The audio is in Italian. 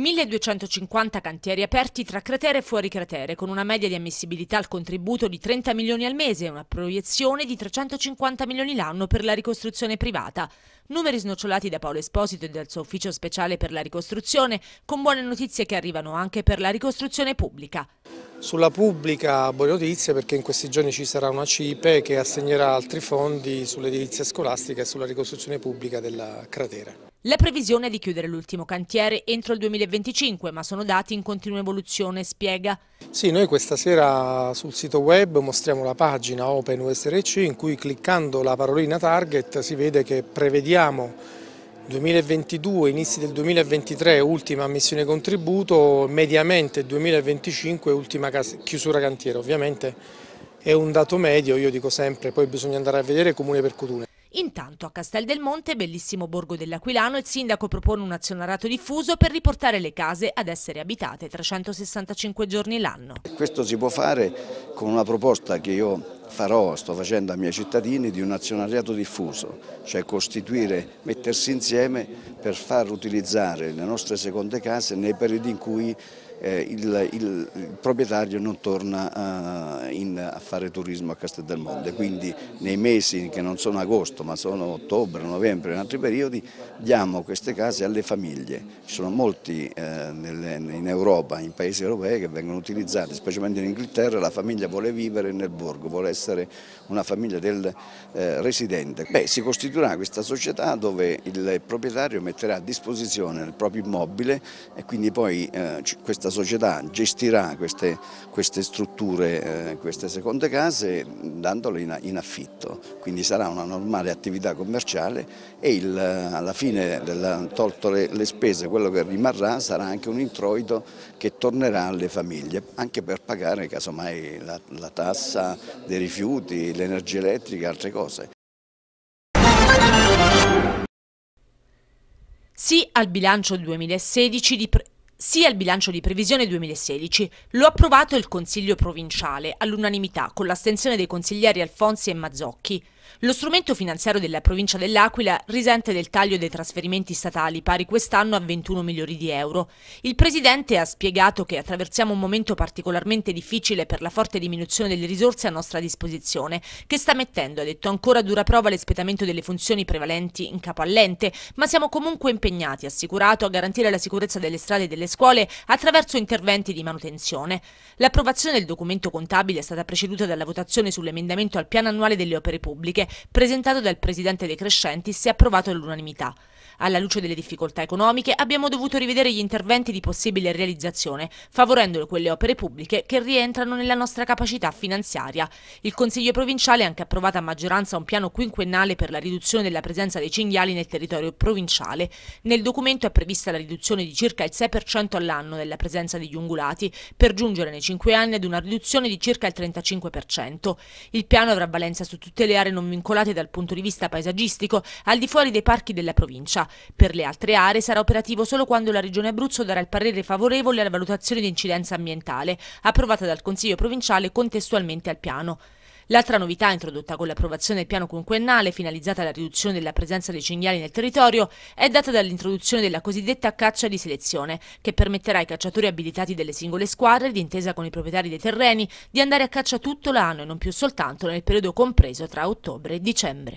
1250 cantieri aperti tra cratere e fuori cratere, con una media di ammissibilità al contributo di 30 milioni al mese e una proiezione di 350 milioni l'anno per la ricostruzione privata. Numeri snocciolati da Paolo Esposito e dal suo ufficio speciale per la ricostruzione, con buone notizie che arrivano anche per la ricostruzione pubblica. Sulla pubblica buone notizie perché in questi giorni ci sarà una CIPE che assegnerà altri fondi sull'edilizia scolastica e sulla ricostruzione pubblica della cratera. La previsione è di chiudere l'ultimo cantiere entro il 2025, ma sono dati in continua evoluzione, spiega. Sì, noi questa sera sul sito web mostriamo la pagina Open USRC in cui cliccando la parolina target si vede che prevediamo 2022, inizi del 2023, ultima ammissione contributo, mediamente 2025, ultima chiusura cantiere. Ovviamente è un dato medio, io dico sempre, poi bisogna andare a vedere comune per comune. Intanto a Castel del Monte, bellissimo borgo dell'Aquilano, il sindaco propone un azionarato diffuso per riportare le case ad essere abitate 365 giorni l'anno. Questo si può fare con una proposta che io farò, sto facendo a miei cittadini, di un azionariato diffuso, cioè costituire, mettersi insieme per far utilizzare le nostre seconde case nei periodi in cui eh, il, il, il, proprietario non torna a, eh, in, a, fare turismo a Castel del Monte, quindi nei mesi che non sono agosto ma sono ottobre, novembre e in altri periodi diamo queste case alle famiglie, ci sono molti eh, nelle, in Europa, in paesi europei che vengono utilizzati, specialmente in Inghilterra la famiglia vuole vivere nel borgo, vuole essere essere una famiglia del eh, residente. Beh, si costituirà questa società dove il proprietario metterà a disposizione il proprio immobile e quindi poi eh, questa società gestirà queste, queste strutture, eh, queste seconde case dandole in, in, affitto. Quindi sarà una normale attività commerciale e il, eh, alla fine, della, tolto le, le spese, quello che rimarrà sarà anche un introito che tornerà alle famiglie, anche per pagare casomai la, la tassa dei rifiuti rifiuti, l'energia elettrica e altre cose. Sì al bilancio 2016 di sia il bilancio di previsione 2016. Lo ha approvato il Consiglio provinciale all'unanimità con l'astensione dei consiglieri Alfonsi e Mazzocchi. Lo strumento finanziario della provincia dell'Aquila risente del taglio dei trasferimenti statali, pari quest'anno a 21 milioni di euro. Il Presidente ha spiegato che attraversiamo un momento particolarmente difficile per la forte diminuzione delle risorse a nostra disposizione, che sta mettendo, ha detto, ancora a dura prova l'espletamento delle funzioni prevalenti in capo all'ente, ma siamo comunque impegnati, assicurato, a garantire la sicurezza delle strade e delle scuole attraverso interventi di manutenzione. L'approvazione del documento contabile è stata preceduta dalla votazione sull'emendamento al piano annuale delle opere pubbliche, pubbliche presentato dal presidente De Crescenti, si è approvato all'unanimità. Alla luce delle difficoltà economiche abbiamo dovuto rivedere gli interventi di possibile realizzazione, favorendo quelle opere pubbliche che rientrano nella nostra capacità finanziaria. Il Consiglio provinciale ha anche approvato a maggioranza un piano quinquennale per la riduzione della presenza dei cinghiali nel territorio provinciale. Nel documento è prevista la riduzione di circa il 6% all'anno della presenza degli ungulati, per giungere nei 5 anni ad una riduzione di circa il 35%. Il piano avrà valenza su tutte le aree non vincolate dal punto di vista paesaggistico, al di fuori dei parchi della provincia. Per le altre aree sarà operativo solo quando la Regione Abruzzo darà il parere favorevole alla valutazione di incidenza ambientale, approvata dal Consiglio provinciale contestualmente al piano. L'altra novità introdotta con l'approvazione del piano quinquennale, finalizzata alla riduzione della presenza dei cinghiali nel territorio, è data dall'introduzione della cosiddetta caccia di selezione, che permetterà ai cacciatori abilitati delle singole squadre, d'intesa con i proprietari dei terreni, di andare a caccia tutto l'anno e non più soltanto nel periodo compreso tra ottobre e dicembre.